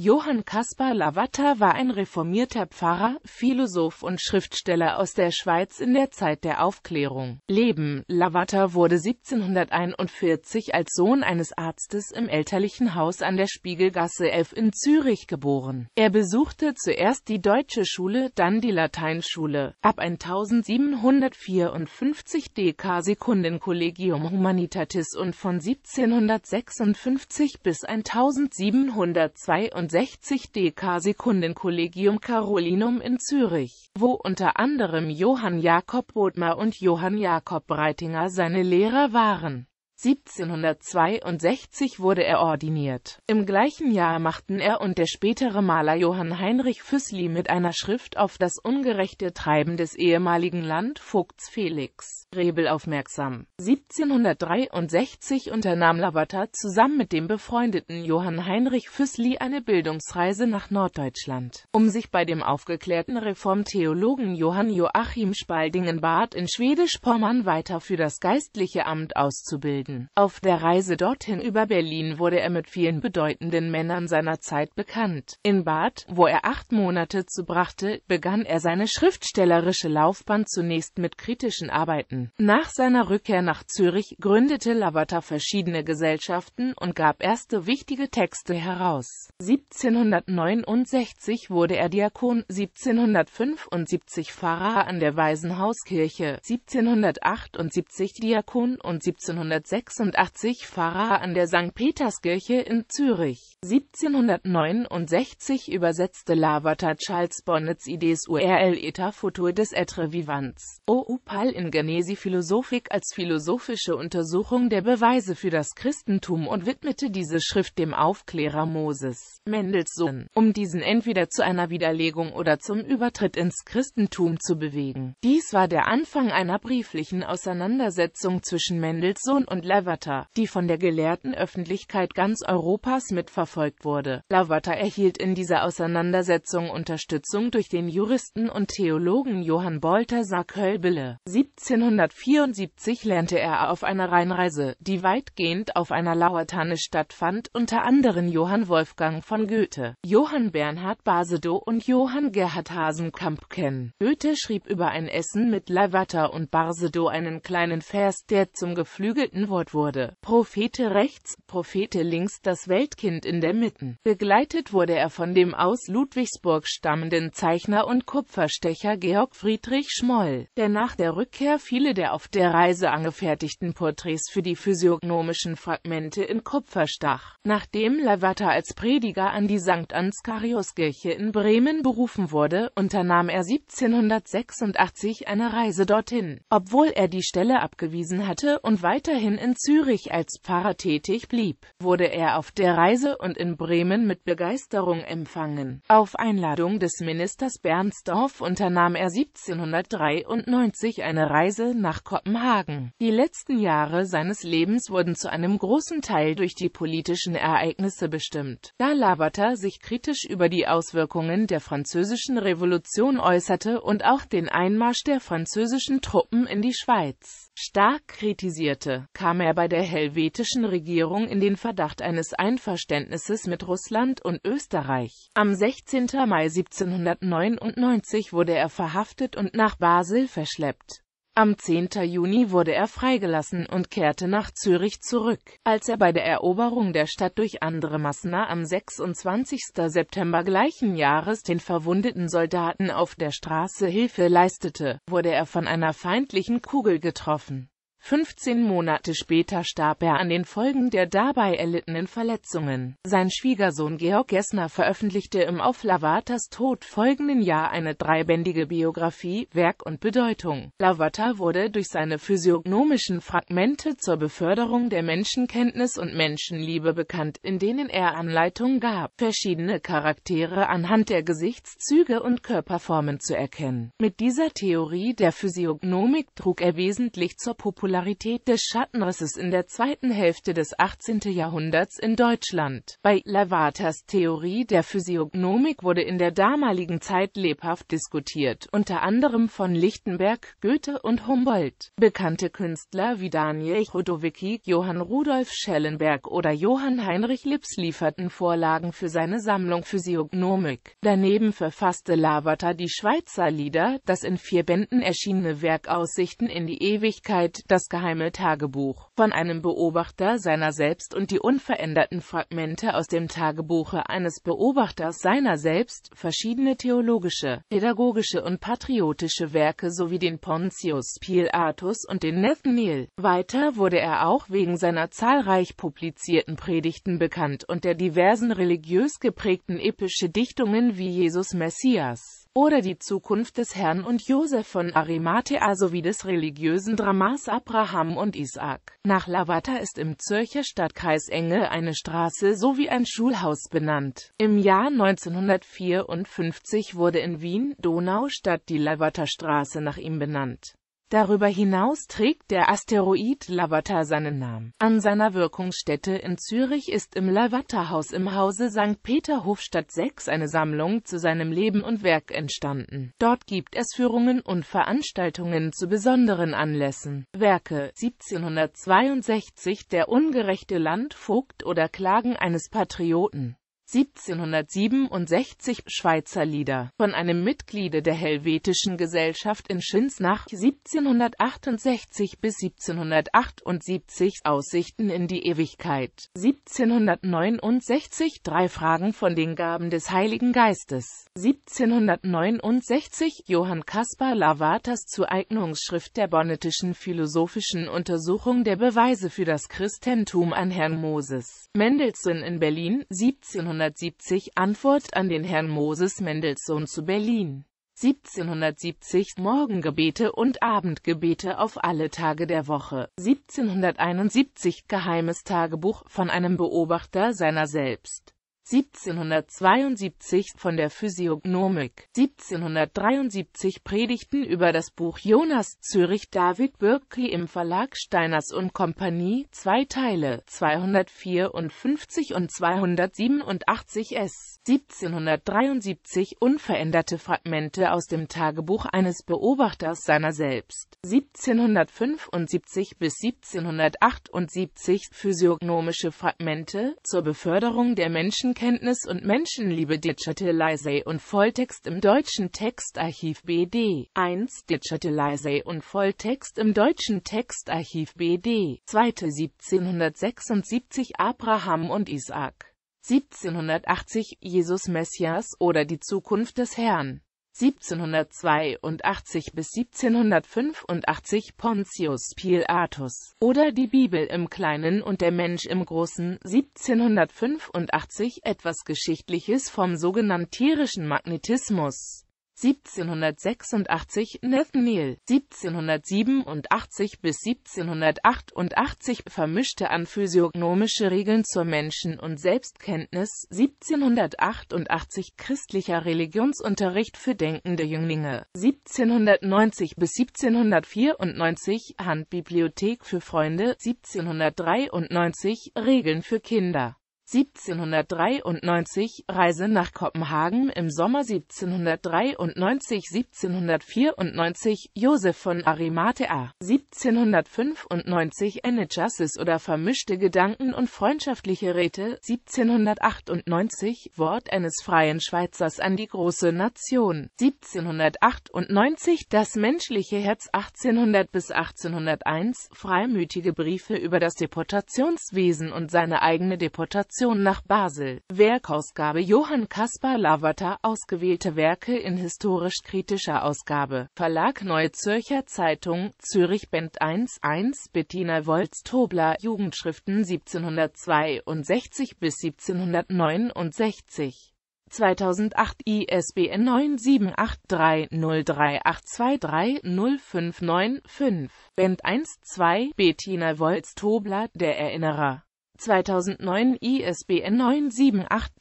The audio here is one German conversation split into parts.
Johann Caspar Lavater war ein reformierter Pfarrer, Philosoph und Schriftsteller aus der Schweiz in der Zeit der Aufklärung. Leben Lavater wurde 1741 als Sohn eines Arztes im elterlichen Haus an der Spiegelgasse 11 in Zürich geboren. Er besuchte zuerst die deutsche Schule, dann die Lateinschule. Ab 1754 DK Sekundenkollegium Humanitatis und von 1756 bis 1752 64 DK Sekundenkollegium Carolinum in Zürich, wo unter anderem Johann Jakob Bodmer und Johann Jakob Breitinger seine Lehrer waren 1762 wurde er ordiniert. Im gleichen Jahr machten er und der spätere Maler Johann Heinrich Füssli mit einer Schrift auf das ungerechte Treiben des ehemaligen Landvogts Felix Rebel aufmerksam. 1763 unternahm Lavater zusammen mit dem befreundeten Johann Heinrich Füssli eine Bildungsreise nach Norddeutschland, um sich bei dem aufgeklärten Reformtheologen Johann Joachim Spaldingen Barth in Schwedisch-Pommern weiter für das geistliche Amt auszubilden werden. Auf der Reise dorthin über Berlin wurde er mit vielen bedeutenden Männern seiner Zeit bekannt. In Bad, wo er acht Monate zubrachte, begann er seine schriftstellerische Laufbahn zunächst mit kritischen Arbeiten. Nach seiner Rückkehr nach Zürich gründete Lavater verschiedene Gesellschaften und gab erste wichtige Texte heraus. 1769 wurde er Diakon, 1775 Pfarrer an der Waisenhauskirche, 1778 Diakon und 1776 1786 Pfarrer an der St. Peterskirche in Zürich. 1769 übersetzte Lavater Charles Bonnets Idees URL Eta Futur des Etre Vivants. Oupal in Genesi Philosophik als philosophische Untersuchung der Beweise für das Christentum und widmete diese Schrift dem Aufklärer Moses Mendelssohn, um diesen entweder zu einer Widerlegung oder zum Übertritt ins Christentum zu bewegen. Dies war der Anfang einer brieflichen Auseinandersetzung zwischen Mendelssohn und Lavater, die von der gelehrten Öffentlichkeit ganz Europas mitverfolgt wurde. Lavater erhielt in dieser Auseinandersetzung Unterstützung durch den Juristen und Theologen Johann Balthasar Kölbele. 1774 lernte er auf einer Rheinreise, die weitgehend auf einer Lauertanne stattfand, unter anderem Johann Wolfgang von Goethe, Johann Bernhard Basedow und Johann Gerhard Hasenkamp kennen. Goethe schrieb über ein Essen mit Lavater und Barsedow einen kleinen Vers, der zum geflügelten Wort Erfurt wurde. Prophete rechts, Prophete links, das Weltkind in der Mitten. Begleitet wurde er von dem aus Ludwigsburg stammenden Zeichner und Kupferstecher Georg Friedrich Schmoll, der nach der Rückkehr viele der auf der Reise angefertigten Porträts für die physiognomischen Fragmente in Kupfer stach. Nachdem Lavater als Prediger an die St. Ansgariuskirche in Bremen berufen wurde, unternahm er 1786 eine Reise dorthin, obwohl er die Stelle abgewiesen hatte und weiterhin in in Zürich als Pfarrer tätig blieb, wurde er auf der Reise und in Bremen mit Begeisterung empfangen. Auf Einladung des Ministers Bernstorff unternahm er 1793 eine Reise nach Kopenhagen. Die letzten Jahre seines Lebens wurden zu einem großen Teil durch die politischen Ereignisse bestimmt. Da Labater sich kritisch über die Auswirkungen der französischen Revolution äußerte und auch den Einmarsch der französischen Truppen in die Schweiz stark kritisierte, kam kam er bei der helvetischen Regierung in den Verdacht eines Einverständnisses mit Russland und Österreich. Am 16. Mai 1799 wurde er verhaftet und nach Basel verschleppt. Am 10. Juni wurde er freigelassen und kehrte nach Zürich zurück. Als er bei der Eroberung der Stadt durch andere Massener am 26. September gleichen Jahres den verwundeten Soldaten auf der Straße Hilfe leistete, wurde er von einer feindlichen Kugel getroffen. 15 Monate später starb er an den Folgen der dabei erlittenen Verletzungen. Sein Schwiegersohn Georg Gessner veröffentlichte im auf Lavatas Tod folgenden Jahr eine dreibändige Biografie, Werk und Bedeutung. Lavater wurde durch seine physiognomischen Fragmente zur Beförderung der Menschenkenntnis und Menschenliebe bekannt, in denen er Anleitung gab, verschiedene Charaktere anhand der Gesichtszüge und Körperformen zu erkennen. Mit dieser Theorie der Physiognomik trug er wesentlich zur Popularität Popularität des Schattenrisses in der zweiten Hälfte des 18. Jahrhunderts in Deutschland. Bei Lavaters Theorie der Physiognomik wurde in der damaligen Zeit lebhaft diskutiert, unter anderem von Lichtenberg, Goethe und Humboldt. Bekannte Künstler wie Daniel Chodowicki, Johann Rudolf Schellenberg oder Johann Heinrich Lips lieferten Vorlagen für seine Sammlung Physiognomik. Daneben verfasste Lavater die Schweizer Lieder, das in vier Bänden erschienene Werk Aussichten in die Ewigkeit, das das geheime Tagebuch von einem Beobachter seiner selbst und die unveränderten Fragmente aus dem Tagebuche eines Beobachters seiner selbst, verschiedene theologische, pädagogische und patriotische Werke sowie den Pontius Pilatus und den Nathaniel. Weiter wurde er auch wegen seiner zahlreich publizierten Predigten bekannt und der diversen religiös geprägten epische Dichtungen wie Jesus Messias oder die Zukunft des Herrn und Josef von Arimathea sowie des religiösen Dramas Abraham und Isaac. Nach Lavater ist im Zürcher Stadtkreis Engel eine Straße sowie ein Schulhaus benannt. Im Jahr 1954 wurde in Wien, Donaustadt, die Lavaterstraße nach ihm benannt Darüber hinaus trägt der Asteroid Lavater seinen Namen. An seiner Wirkungsstätte in Zürich ist im Lavater-Haus im Hause St. Peter Hofstadt 6 eine Sammlung zu seinem Leben und Werk entstanden. Dort gibt es Führungen und Veranstaltungen zu besonderen Anlässen. Werke 1762 Der ungerechte Landvogt oder Klagen eines Patrioten 1767 Schweizer Lieder von einem Mitgliede der Helvetischen Gesellschaft in Schinsnach 1768 bis 1778 Aussichten in die Ewigkeit 1769 Drei Fragen von den Gaben des Heiligen Geistes 1769 Johann Caspar Lavatas Zueignungsschrift der bonnetischen philosophischen Untersuchung der Beweise für das Christentum an Herrn Moses Mendelssohn in Berlin 1700 1770 Antwort an den Herrn Moses Mendelssohn zu Berlin. 1770 Morgengebete und Abendgebete auf alle Tage der Woche. 1771 Geheimes Tagebuch von einem Beobachter seiner selbst. 1772 von der Physiognomik, 1773 Predigten über das Buch Jonas Zürich David Bürki im Verlag Steiners und Kompanie, zwei Teile, 254 und 287 s. 1773 unveränderte Fragmente aus dem Tagebuch eines Beobachters seiner selbst, 1775 bis 1778 physiognomische Fragmente zur Beförderung der Menschen Menschenkenntnis und Menschenliebe Digitalisei und Volltext im deutschen Textarchiv BD 1 Digitalisei und Volltext im deutschen Textarchiv BD 2 1776 Abraham und Isaac 1780 Jesus Messias oder die Zukunft des Herrn 1782 bis 1785 Pontius Pilatus oder die Bibel im Kleinen und der Mensch im Großen 1785 etwas Geschichtliches vom sogenannten tierischen Magnetismus 1786 Nathaniel, 1787 bis 1788 vermischte an physiognomische Regeln zur Menschen- und Selbstkenntnis, 1788 christlicher Religionsunterricht für denkende Jünglinge, 1790 bis 1794 Handbibliothek für Freunde, 1793 Regeln für Kinder 1793 Reise nach Kopenhagen im Sommer 1793 1794 Josef von Arimathea 1795 Energiasis oder vermischte Gedanken und freundschaftliche Räte 1798 Wort eines freien Schweizers an die große Nation 1798 Das menschliche Herz 1800 bis 1801 Freimütige Briefe über das Deportationswesen und seine eigene Deportation Migration nach Basel. Werkausgabe Johann Kaspar Lavater Ausgewählte Werke in historisch-kritischer Ausgabe. Verlag Neue Zürcher Zeitung, Zürich Band 1.1 Bettina Wolz-Tobler Jugendschriften 1762 bis 1769 2008 ISBN 9783038230595 Band 1-2 Bettina Wolz-Tobler Der Erinnerer 2009 ISBN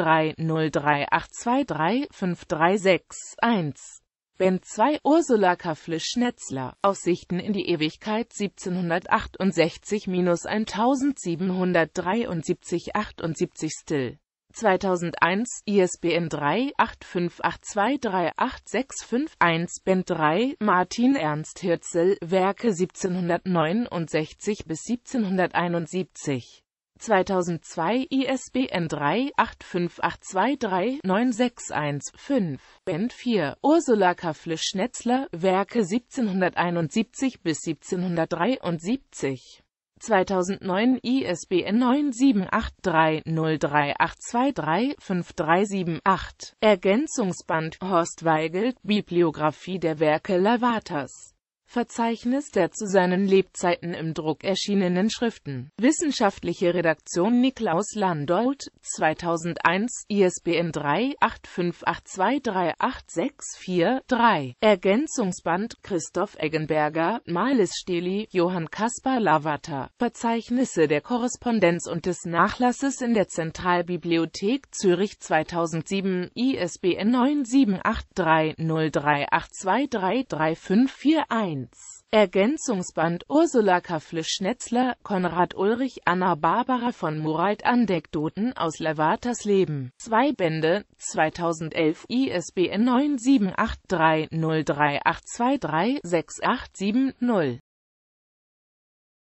9783038235361. Band 2 Ursula K. Flisch-Schnetzler Aussichten in die Ewigkeit 1768-1773 78 Still 2001 ISBN 3858238651 Band 3 Martin Ernst Hirzel Werke 1769 bis 1771 2002 ISBN 3 858239615 Band 4 Ursula Kafflisch-Schnetzler Werke 1771 bis 1773 2009 ISBN 9783038235378 Ergänzungsband Horst Weigelt Bibliografie der Werke Lavaters Verzeichnis der zu seinen Lebzeiten im Druck erschienenen Schriften. Wissenschaftliche Redaktion Niklaus Landolt, 2001, ISBN 3-85823-8643, Ergänzungsband Christoph Eggenberger, Marlis Steli, Johann Kaspar Lavater, Verzeichnisse der Korrespondenz und des Nachlasses in der Zentralbibliothek Zürich 2007, ISBN 9783038233541. 1. Ergänzungsband Ursula Kafflisch-Schnetzler, Konrad Ulrich, Anna-Barbara von Murald Anekdoten aus Lavatas Leben. 2 Bände, 2011, ISBN 9783038236870